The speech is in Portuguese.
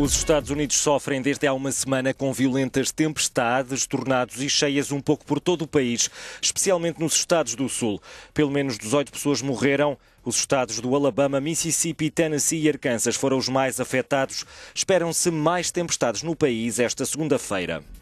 Os Estados Unidos sofrem desde há uma semana com violentas tempestades, tornados e cheias um pouco por todo o país, especialmente nos estados do Sul. Pelo menos 18 pessoas morreram. Os estados do Alabama, Mississippi, Tennessee e Arkansas foram os mais afetados. Esperam-se mais tempestades no país esta segunda-feira.